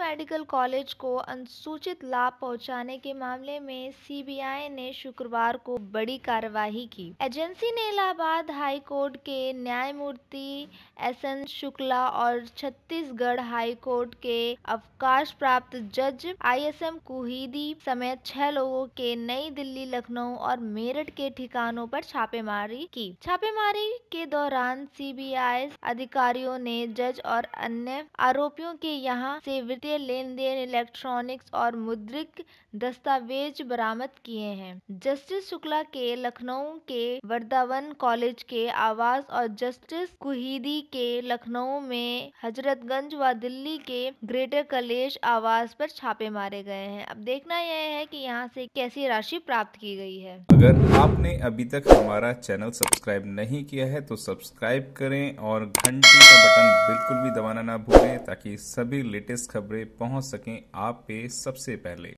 medical college को अनुसूचित लाभ पहुंचाने के मामले में सीबीआई ने शुक्रवार को बड़ी कार्रवाई की एजेंसी ने इलाहाबाद हाई कोर्ट के न्यायमूर्ति एस एन शुक्ला और छत्तीसगढ़ हाई कोर्ट के अवकाश प्राप्त जज आईएसएम कुहीदी समेत छह लोगों के नई दिल्ली लखनऊ और मेरठ के ठिकानों पर छापेमारी की छापेमारी के दौरान सीबीआई अधिकारियों ने जज और अन्य आरोपियों के यहाँ से वित्तीय लेन देन इलेक्ट्रॉनिक्स और मुद्रिक दस्तावेज बरामद किए हैं जस्टिस शुक्ला के लखनऊ के वर्दावन कॉलेज के आवास और जस्टिस कुहीदी के लखनऊ में हजरतगंज व दिल्ली के ग्रेटर कलेश आवास पर छापे मारे गए हैं अब देखना यह है कि यहाँ से कैसी राशि प्राप्त की गई है अगर आपने अभी तक हमारा चैनल सब्सक्राइब नहीं किया है तो सब्सक्राइब करें और घंटी का बटन बिल्कुल भी दबाना ना भूलें ताकि सभी लेटेस्ट खबरें वे पहुंच सकें आप पे सबसे पहले